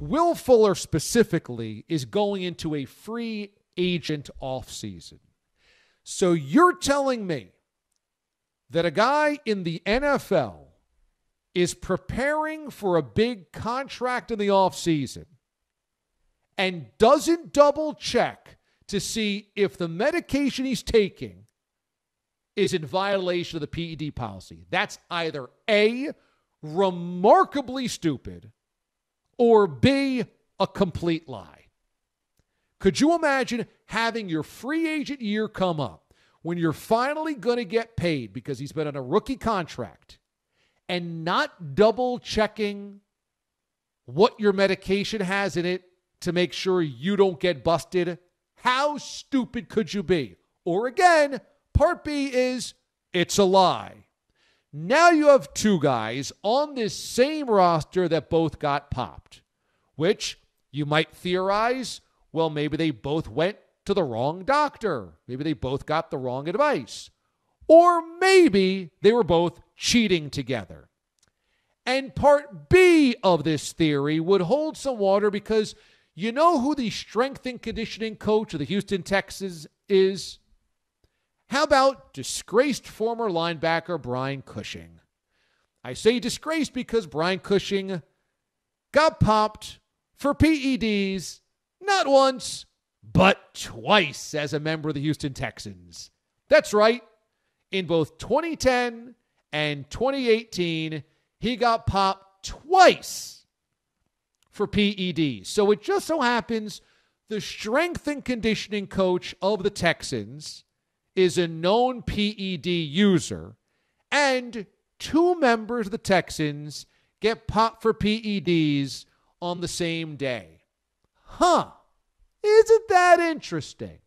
Will Fuller specifically is going into a free agent offseason. So you're telling me that a guy in the NFL is preparing for a big contract in the offseason and doesn't double check to see if the medication he's taking is in violation of the PED policy. That's either A, remarkably stupid, or B, a complete lie. Could you imagine having your free agent year come up when you're finally going to get paid because he's been on a rookie contract and not double checking what your medication has in it to make sure you don't get busted? How stupid could you be? Or again, part B is it's a lie. Now you have two guys on this same roster that both got popped, which you might theorize well, maybe they both went to the wrong doctor. Maybe they both got the wrong advice. Or maybe they were both cheating together. And part B of this theory would hold some water because you know who the strength and conditioning coach of the Houston Texans is? How about disgraced former linebacker Brian Cushing? I say disgraced because Brian Cushing got popped for PEDs not once, but twice as a member of the Houston Texans. That's right. In both 2010 and 2018, he got popped twice for PEDs. So it just so happens the strength and conditioning coach of the Texans is a known PED user, and two members of the Texans get popped for PEDs on the same day. Huh. Isn't that interesting?